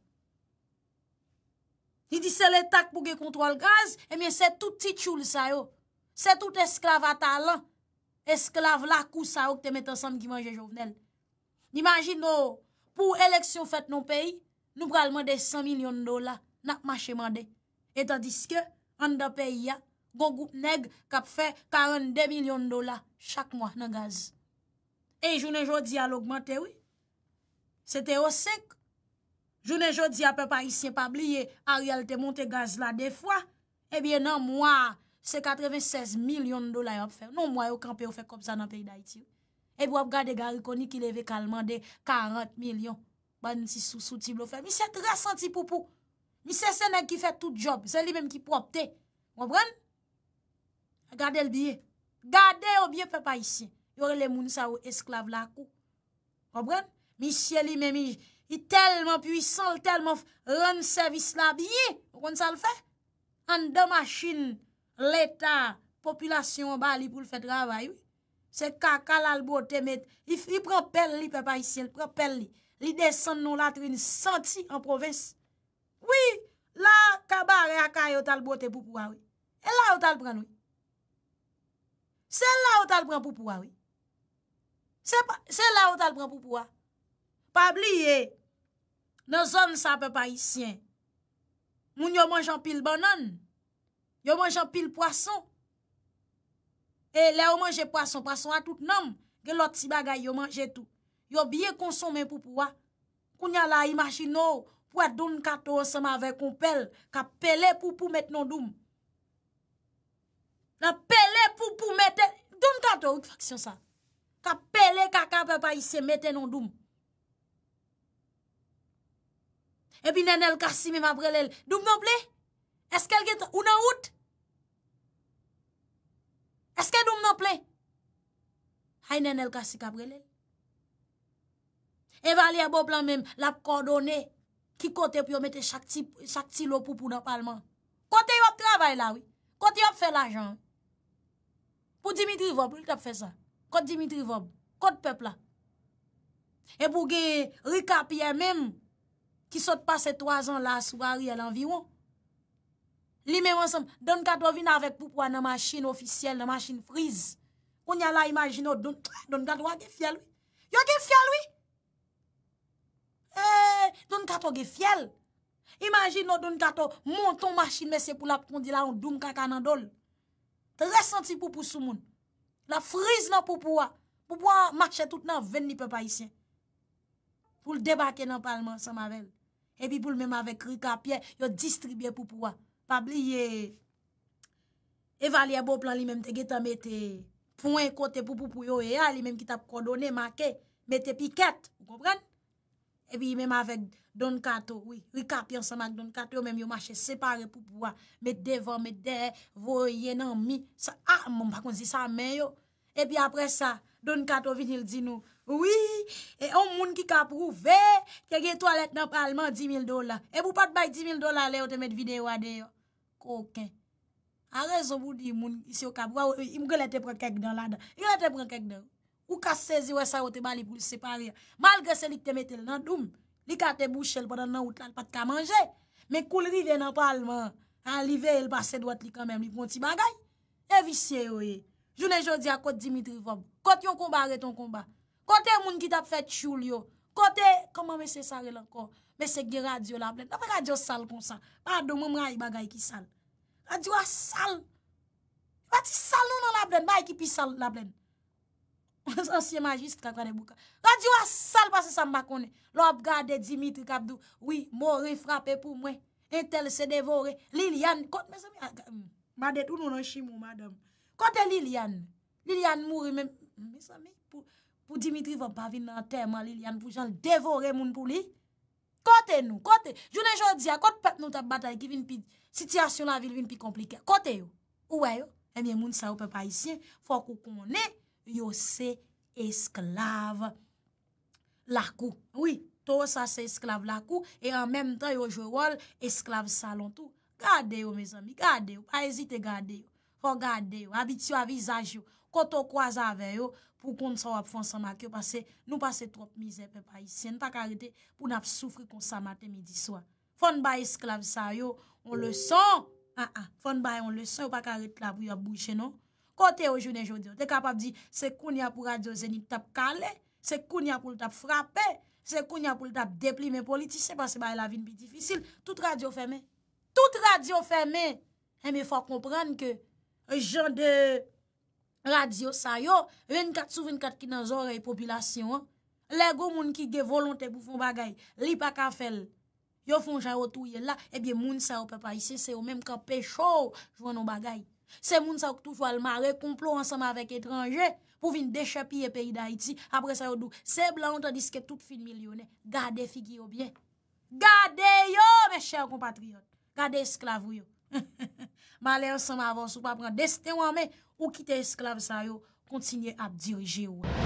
Ni di se le tak pou ge kontrol gaz e mi se tout titchoul sa yo. Se tout esklavata lan. Esklav lakou sa yo ki te mette ansam ki manje jovnel. N'imagine nou, oh, pou eleksyon fèt nou peyi, nou pral mwande 100 milyon dola, na mwache mwande, etan diske, an da peyi ya, gongou neg kap fè 42 milyon dola chak mwa nan gaz. E jounen jodi a lòg mwante wè, se te osek, jounen jodi a pe parisyen pa bliye a rialte mwante gaz la defwa, e biye nan mwa, se 96 milyon dola yon fè, non mwa yo kanpe yo fè kom sa nan peyi da iti wè. E bo ap gade gari koni ki leve kalman de 40 milyon. Ban si sou soutib lo fe. Mi se tre senti pou pou. Mi se se ne ki fe tout job. Se li men ki propte. Wabren? Gade l biye. Gade ou biye pe pa isi. Yore le moun sa ou esklav la kou. Wabren? Mi se li men mi. I telman puisan, telman ren servis la biye. Wabren sa l fe? An de machin, leta, populasyon wabali pou l fe travay. Wabren? Se kaka lal bote met, i propel li pepa isyen, li propel li, li desen nou la trin santi an provins. Oui, la kabare a kaya yot al bote poupoua, oui. E la yot al pran, oui. Se la yot al pran poupoua, oui. Se la yot al pran poupoua. Pabli ye, nan zon sa pepa isyen, moun yo manjan pil banan, yo manjan pil poason, E le o manje pwason, pwason a tout nanm. Ge lot si bagay yo manje tout. Yo biye konsome pou pouwa. Koun ya la imajino pouwa don katou an sema ve kon pel. Ka pele pou pou met non doum. Na pele pou pou met. Don katou, ouk faksyon sa. Ka pele kaka pepa yise meten non doum. E bi nen el kasi mi mabrelel. Doum nan ble? Eske el get ou nan ouk? Eske nou mè plè? Haynen el kasi kapre lè. E vali abop lan mèm lap kordonè ki kote pou yon mette chak ti lopou pou napalman. Kote yon kravay la wè. Kote yon fè la jan. Pou Dimitri Vop, yon tap fè sa. Kote Dimitri Vop, kote pepla. E pou ge rikap yè mèm ki sot passe toazan la swari el anviron. Li men wansam, donkato vin avek poupouwa nan masin ofisyel, nan masin friz. O nya la imajin nou donkato, [TSK] donkato a ge fiel ou. Yo ge fiel ou. Eh, donkato ge fiel. Imajin nou donkato, monton masin mese pou lap kondi la ou doum kaka nan dol. Tresanti poupou sou moun. La friz nan poupouwa. Poupouwa makche tout nan ven ni pe pa isyen. Poul debake nan palman sa mavel. Epi poul men avek rikapye, yo distribye poupouwa. Pabli ye, evalye bo plan li menm te geta mette pouen kote pou pou pou yo e a li menm ki tap kondone make, mette piket, ou kompren? E pi menm avek Don Kato, wikap yon sa mak Don Kato yo menm ah, yo mache separe pou pou a, mette devan, mette devan, voye nan mi, sa a, moun pa konzi sa men yo. E pi apre sa, Don Kato vinil di nou, wii, e on moun ki ka prouve, ke ge toalet nan palman 10.000 dola, e pou pat bay 10.000 dola le yo te met videwa de yo. A rezon moun di yon moun isi yon kabwa Yon moun gen lè te pren kek den lè den Yon gen lè te pren kek den Ou ka sezi wè sa yo te bali pou separe Malgre se li te metel nan doun Li ka te bouchel padan nan out lan pat ka manje Men koul rive nan palman An rive el pase dwat li kanmèm Li pon ti bagay E visye yo e Jounen jodi akot Dimitri Vom Kot yon komba re ton komba Kote moun ki tap fè chou li yo Kote, koman mè se sarè lanko Mè se geradio la plè Mè se geradio sal kon sa Pa do mè mè ray bagay ki san La diwa sal. La ti sal ou nan la blen. Bay e ki pi sal la blen. Ansiye majist kakwane bouka. La diwa sal pase sa mbakone. Lop gade Dimitri Kabdou. Oui, mori frape pou mwen. Etel se devore. Lilian. Kote, mesame. Ah, hmm. Ma det ou nou nan shimou, madame. Kote Lilian. Lilian mouri men. Mesame. Pou Dimitri va bavin nan tema Lilian. Pou jan devore moun pou li. Kote nou, kote, jounen jodi akot pep nou tap batay ki vin pi, sityasyon la vil vin pi komplike. Kote yo, ouwe yo, emye moun sa oupe pa isyen, fwa kou konen, yo se esklav lakou. Oui, tou sa se esklav lakou, e an menm tan yo jo wol esklav salon tou. Gade yo, mes ami, gade yo, pa ezite gade yo. Fwa gade yo, abitio avizaj yo. Koto kwa zave yo, pou kon sa wap fonsan makyo, pase nou pase trop mize pe payisyen, pou nan ap soufri kon sa maten midi swan. Fon bay esklav sa yo, on le son, fon bay on le son, ou pa karet la bouy ap bouche non. Kote ou jounen jounen, te kapap di, se koun ya pou radyo zenip tap kale, se koun ya pou tap frape, se koun ya pou tap deplime politisyen, pase bay la vin bi difisil, tout radyo feme, tout radyo feme, eme eh, fwa kompran ke, joun euh, de... Radyo sa yo, 24 sou 24 ki nan zore e popilasyon. Le go moun ki ge volante pou fon bagay. Li pa ka fel. Yo fon jan otou ye la, ebyen eh moun sa yo pe pa isi. Se yo menm ka pechou jouan nou bagay. Se moun sa yo koutou fwa l mare, koumplo ansama vek etranje, pou vin dechapi ye peyi da iti. Apre sa yo dou, se blan anta diske tout fin mil yone. Gade figyo bien. Gade yo, me chèr compatriot. Gade esklavyo. [LAUGHS] Malè ansama avansou pa pran desten wamey. Ou ki te esklave sayo, kontinye ap dirije ou.